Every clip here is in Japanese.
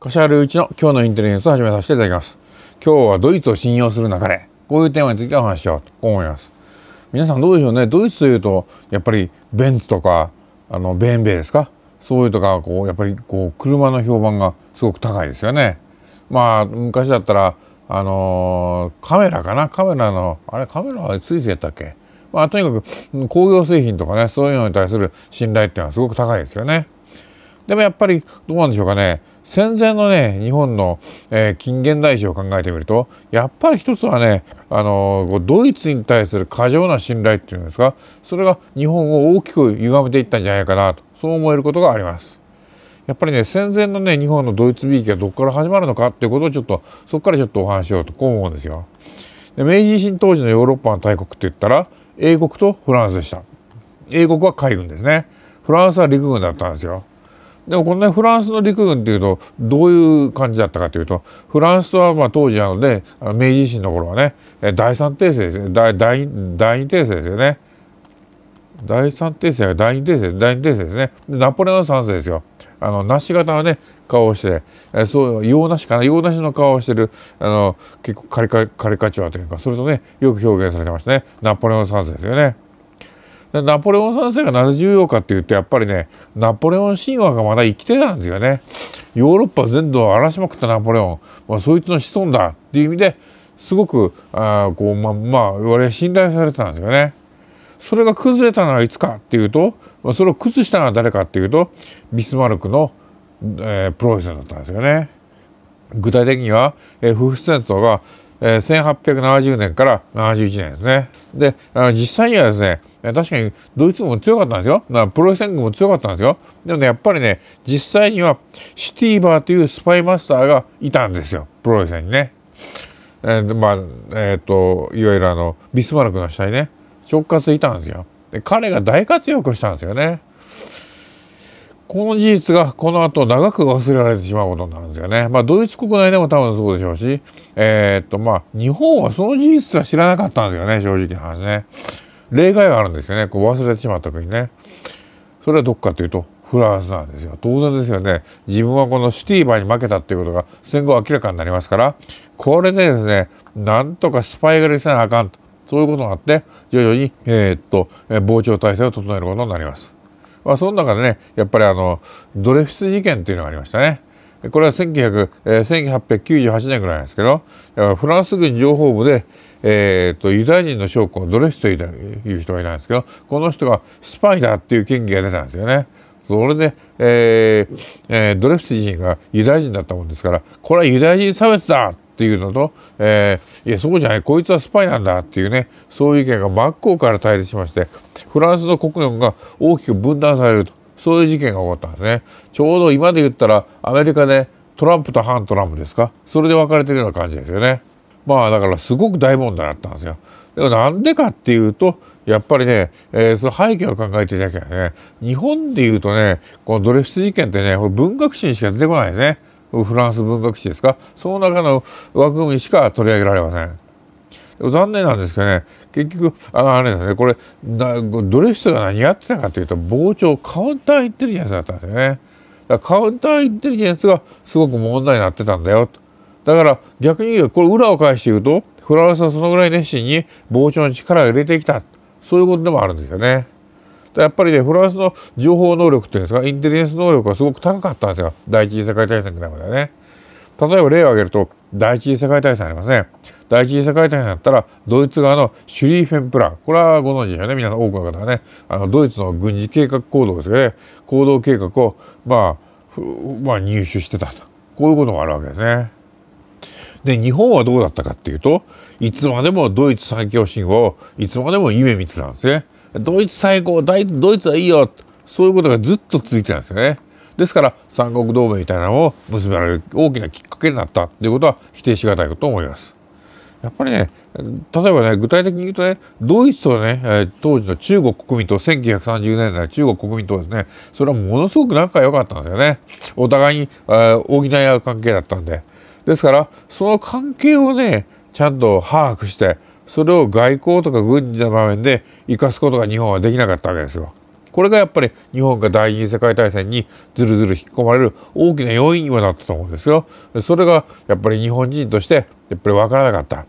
柏原一の今日のインテリジェンスを始めさせていただきます。今日はドイツを信用する流れ、こういうテーマについてお話ししようと思います。皆さんどうでしょうね、ドイツというとやっぱりベンツとかあのベンベですか、そういうとかこうやっぱりこう車の評判がすごく高いですよね。まあ昔だったらあのー、カメラかな、カメラのあれカメラはついてたっけ？まあ、とにかく工業製品とかねそういうのに対する信頼っていうのはすごく高いですよね。でもやっぱりどうなんでしょうかね戦前のね日本の、えー、近現代史を考えてみるとやっぱり一つはねあのドイツに対する過剰な信頼っていうんですかそれが日本を大きく歪めていったんじゃないかなとそう思えることがあります。やっぱりね戦前のね日本のドイツ美意識がどこから始まるのかっていうことをちょっとそこからちょっとお話しようとこう思うんですよ。で明治維新当時のヨーロッパの大国って言ったら英国とフランスでした。英国は海軍ですね。フランスは陸軍だったんですよ。でもこのねフランスの陸軍っていうとどういう感じだったかというとフランスはまあ当時なので明治維新の頃はね第三帝政ですね第第二帝政ですよね第三帝政は第二帝政第二帝政ですねナポレオン三世ですよあの梨型のね顔をして、えそう洋梨かな洋梨の顔をしてるあの結構カリカカリカチュアというかそれとねよく表現されてますねナポレオン三世ですよね。でナポレオン三世がなぜ重要かっていうとやっぱりねナポレオン神話がまだ生きてたんですよねヨーロッパ全土を荒らしまくったナポレオン、まあ、そいつの子孫だっていう意味ですごくあこうままあ我々信頼されてたんですよね。それが崩れたのはいつかっていうと、まあ、それを崩したのは誰かっていうとビスマルクの、えー、プロフェッサーだったんですよね。具体的には、えー、フフがえ1870年から71年ですね。で、実際にはですね、確かにドイツも強かったんですよ。なプロイセン軍も強かったんですよ。でもね、やっぱりね、実際にはシティーバーというスパイマスターがいたんですよ。プロイセンにね。えー、まあ、えっ、ー、と、いわゆるあの、ビスマルクの下にね、直轄いたんですよ。で、彼が大活躍したんですよね。この事実がこの後長く忘れられてしまうことになるんですよね。まあ、ドイツ国内でも多分そうでしょうし、えー、っとまあ日本はその事実は知らなかったんですよね正直な話ね。例外があるんですよねこう忘れてしまった国ね。それはどっかというとフランスなんですよ当然ですよね自分はこのシティーバーに負けたっていうことが戦後明らかになりますからこれでですねなんとかスパイ狩りせなあかんとそういうことがあって徐々に、えー、っと防潮体制を整えることになります。まあ、その中でねやっぱりあのドレフィス事件というのがありましたね。これは1900、えー、1898年ぐらいなんですけどフランス軍情報部で、えーと、ユダヤ人の将校ドレスという人がいたんですけどこの人がスパイだっていう嫌疑が出たんですよね。それで、えーえー、ドレフス人がユダヤ人だったもんですからこれはユダヤ人差別だっていうのと、えー、いやそうじゃないこいつはスパイなんだっていうねそういう意見が真っ向から対立しましてフランスの国論が大きく分断されるとそういう事件が起こったんですねちょうど今で言ったらアメリカでトランプと反トランプですかそれで分かれてるような感じですよねまあだからすごく大問題だったんですよでもなんでかっていうとやっぱりね、えー、その背景を考えていただきゃね日本でいうとねこのドレフス事件ってねこれ文学史にしか出てこないですねフランス文学史ですかその中の枠組みしか取り上げられません。残念なんですけどね結局ああれですねこれドレフスが何やってたかというと傍聴カウンターインテリジェンスだったんですよね。だカウンターインテリジェンスがすごく問題になってたんだよと。だから逆に言うこれ裏を返して言うとフランスはそのぐらい熱心に傍聴に力を入れてきたそういうことでもあるんですよね。やっぱりねフランスの情報能力っていうんですかインテリジェンス能力がすごく高かったんですよ第一次世界大戦ぐらいまでね。例えば例を挙げると第一次世界大戦ありますね。第一次世界大戦だったらドイツ側のシュリーフェンプランこれはご存知でしょうね皆さん多くの方はねあのドイツの軍事計画行動ですよね行動計画を、まあ、まあ入手してたとこういうこともあるわけですね。で日本はどうだったかっていうといつまでもドイツ最強信をいつまでも夢見てたんですね。ドイツ最高ドイツはいいよそういうことがずっと続いてたんですよね。ですから三国同盟みたいなのを結ばれる大きなきっかけになったということは否定しがたいと思います。やっぱりね例えばね具体的に言うとねドイツとね当時の中国国民と1930年代中国国民とですねそれはものすごく仲良かったんですよねお互いに補い合う関係だったんでですからその関係をねちゃんと把握してそれを外交とか軍事の場面で生かすことが日本はできなかったわけですよ。これがやっぱり日本が第二次世界大戦にずるずる引き込まれる大きな要因にはなったと思うんですよ。それがやっぱり日本人としてやっぱり分からなかった。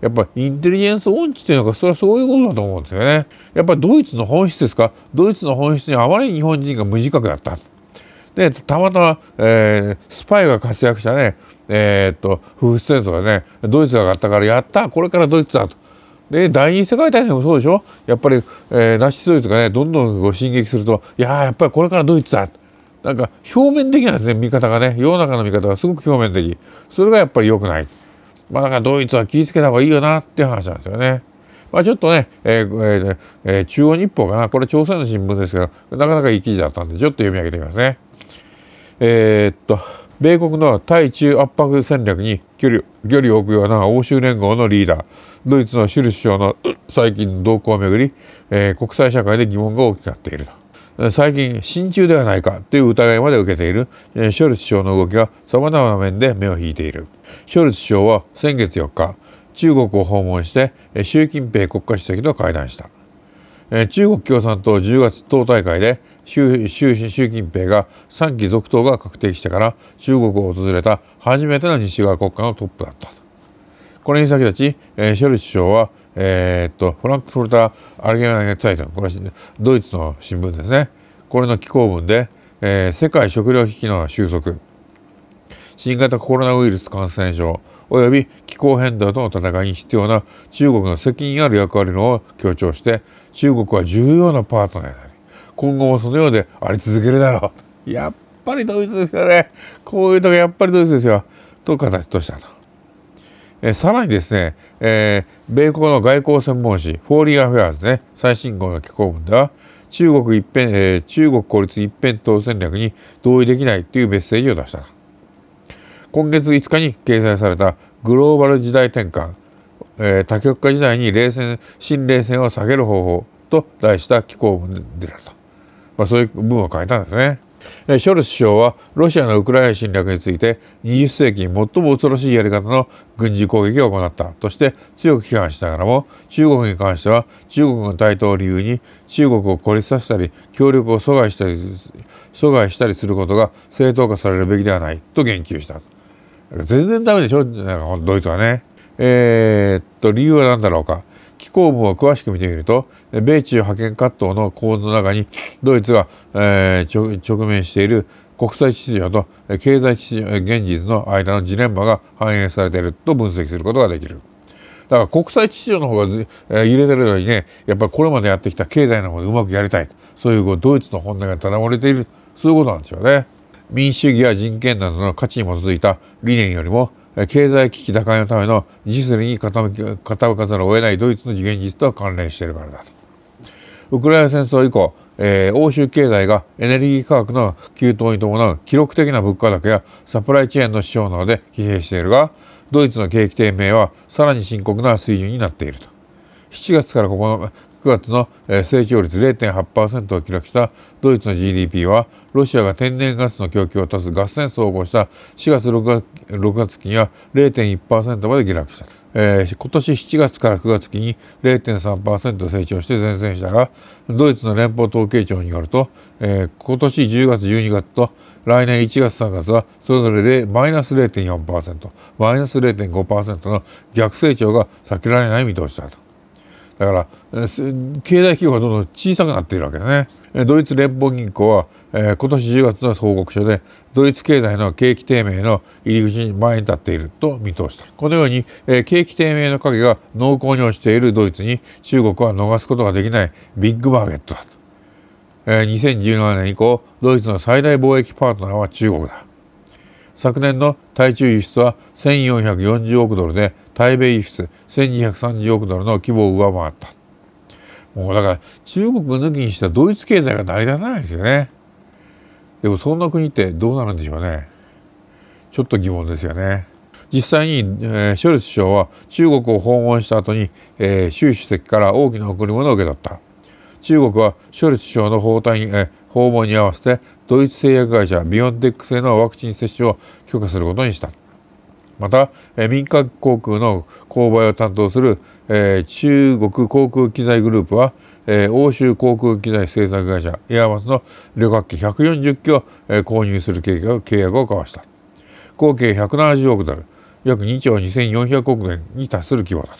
やっぱインテリジェンス音痴っていうのがそれはそういうことだと思うんですよね。やっぱりドイツの本質ですかドイツの本質にあまり日本人が無自覚だった。でたまたま、えー、スパイが活躍したね、えー、っと夫婦戦争がねドイツが勝ったからやったこれからドイツだと。で第二次世界大戦もそうでしょやっぱり、えー、ナチス・ドイツがねどんどんこう進撃するといややっぱりこれからドイツだなんか表面的なんですね見方がね世の中の見方がすごく表面的それがやっぱり良くない。まあ、だからドイツは気をつけた方がいいよなっていう話なんですよね。まあ、ちょっとね、えーえー、えー、中央日報かなこれ朝鮮の新聞ですけどなかなかいい記事だったんでちょっと読み上げてみますね。えー、っと米国の対中圧迫戦略に距離距離を置くような欧州連合のリーダードイツのシュル首相の最近の動向をめぐり、えー、国際社会で疑問が大きくなっている最近親中ではないかという疑いまで受けている、ショルツ首相の動きがさまざまな面で目を引いているショルツ首相は先月4日中国を訪問して習近平国家主席と会談した中国共産党10月党大会で習習近平が3期続投が確定してから中国を訪れた初めての西側国家のトップだったこれに先立ち、えー、ショルツ首相は、えー、っとフランクフルター・アルゲナイネ・ツァイトンこれはドイツの新聞ですねこれの寄稿文で、えー、世界食糧危機の収束新型コロナウイルス感染症および気候変動との戦いに必要な中国の責任ある役割を強調して中国は重要なパートナーだ今後もそのようであり続けるだろうやっぱりドイツですよねこういうとこやっぱりドイツですよと形としたと。えさらにですね、えー、米国の外交専門誌「フォーリーアフェアーズね」最新号の寄稿文では中国一辺、えー、中国孤立一辺倒戦略に同意できないというメッセージを出した今月5日に掲載された「グローバル時代転換、えー、多極化時代に冷戦新冷戦を下げる方法」と題した寄稿文であったまあ、そういう文を書いたんですね。ショルツ首相はロシアのウクライナ侵略について20世紀に最も恐ろしいやり方の軍事攻撃を行ったとして強く批判しながらも中国に関しては中国の台頭を理由に中国を孤立させたり協力を阻害したり阻害したりすることが正当化されるべきではないと言及した全然ダメでしょドイツはね。えー、っと理由は何だろうか機構文を詳しく見てみると米中覇権葛藤の構図の中にドイツが、えー、直面している国際秩序と経済秩序現実の間のジレンマが反映されていると分析することができる。だから国際秩序の方がえ揺れてるのにねやっぱりこれまでやってきた経済の方でうまくやりたいそういうこうドイツの本音がただ漏れているそういうことなんでしょうね。民主主義や人権などの価値に基づいた理念よりも経済危機打開のための実利に傾かざるを得ないドイツの現実とは関連しているからだと。ウクライナ戦争以降、えー、欧州経済がエネルギー価格の急騰に伴う記録的な物価高やサプライチェーンの支障などで疲弊しているがドイツの景気低迷はさらに深刻な水準になっていると7月から 9, 9月の成長率0.8%を記録したドイツの GDP はロシアが天然ガスの供給を断すガス戦争を起こした4月6月 ,6 月期には0.1%まで下落した、えー、今年7月から9月期に0.3%成長して前線したがドイツの連邦統計庁によると、えー、今年10月12月と来年1月3月はそれぞれでマイナス0.4%マイナス0.5%の逆成長が避けられない見通しだと。だから経済規模がどんどん小さくなっているわけですね。ドイツ連邦銀行は、えー、今年10月の報告書でドイツ経済の景気低迷の入り口に前に立っていると見通したこのように、えー、景気低迷の影が濃厚に落ちているドイツに中国は逃すことができないビッグマーケットだと、えー、2017年以降ドイツの最大貿易パートナーは中国だ昨年の対中輸出は1440億ドルで対米輸出1230億ドルの規模を上回ったもうだから中国抜きにしたドイツ経済が成り立たないですよねでもそんな国ってどうなるんでしょうねちょっと疑問ですよね実際に、えー、ショルツ首相は中国を訪問した後に、えー、習主席から大きな贈り物を受け取った中国はショルツ首相の訪台に、えー、訪問に合わせてドイツ製薬会社ビオンテック製のワクチン接種を許可することにしたまた、民間航空の購買を担当する、中国航空機材グループは、欧州航空機材製作会社エアバスの旅客機140機を、購入する契約を交わした合計170億ドル約2兆2400億円に達する規模だ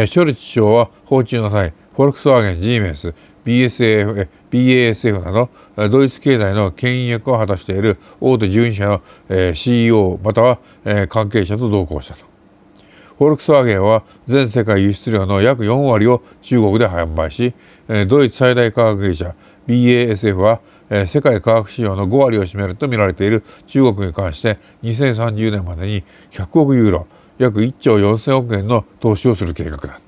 と、ショルツ首相は訪中の際フォルクスワーゲン、ジーメンス、BSF、BASF などドイツ経済の牽引役を果たしている大手12社の、CEO または、関係者と同行したと。フォルクスワーゲンは全世界輸出量の約4割を中国で販売しドイツ最大科学会社 BASF は世界科学市場の5割を占めると見られている中国に関して2030年までに100億ユーロ約1兆4000億円の投資をする計画だ。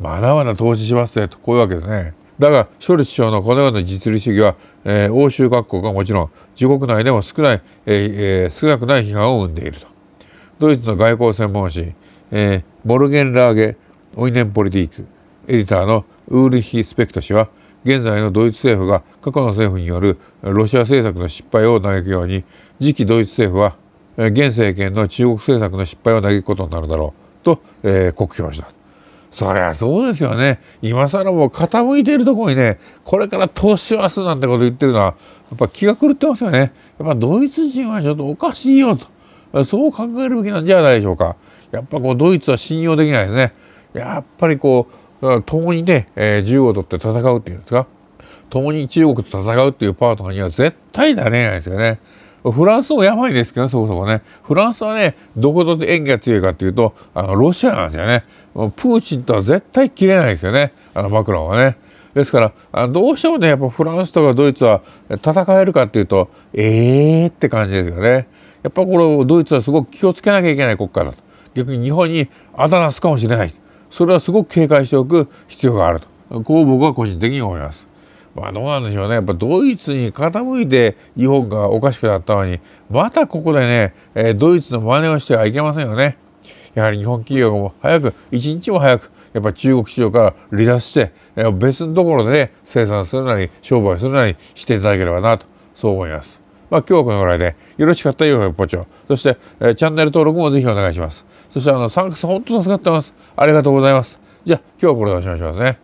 まだまだ投資しますねとこういうわけですね。だがショルツ首相のこのような実利主義は、えー、欧州各国はもちろん自国内でも少ない、えー、少なくない批判を生んでいると。ドイツの外交専門誌、えー、モルゲンラーゲ・オイネンポリティークエディターのウールヒ・スペクト氏は現在のドイツ政府が過去の政府によるロシア政策の失敗を嘆くように次期ドイツ政府は現政権の中国政策の失敗を嘆くことになるだろうと、えー、酷評した。そりゃそうですよね今更もう傾いているところにねこれから投資しますなんてこと言ってるのはやっぱ気が狂ってますよねやっぱドイツ人はちょっとおかしいよとそう考えるべきなんじゃないでしょうかやっぱこうドイツは信用できないですねやっぱりこう共にね、えー、銃を取って戦うっていうんですか共に中国と戦うっていうパートナーには絶対なれないですよねフランスもやばいですけど、そこそこね。フランスはね、どこと縁が強いかっていうと、あのロシアなんですよね。プーチンとは絶対切れないですよねあのマクロンはね。ですからどうしてもねやっぱフランスとかドイツは戦えるかっていうとえーって感じですよね。やっぱこれドイツはすごく気をつけなきゃいけない国家だと逆に日本にあだなすかもしれないそれはすごく警戒しておく必要があるとこう僕は個人的に思います。まあどうなんでしょうねやっぱドイツに傾いて日本がおかしくなったのにまたここでねドイツの真似をしてはいけませんよね。やはり日本企業も早く一日も早くやっぱ中国市場から離脱して別のところで生産するなり商売するなりしていただければなとそう思います。まあ、今日はこのぐらいで、よろしかったようなご視聴。そして、えー、チャンネル登録もぜひお願いします。そして、あの、サンクス本当助かってます。ありがとうございます。じゃあ、今日はこれでお願いしますね。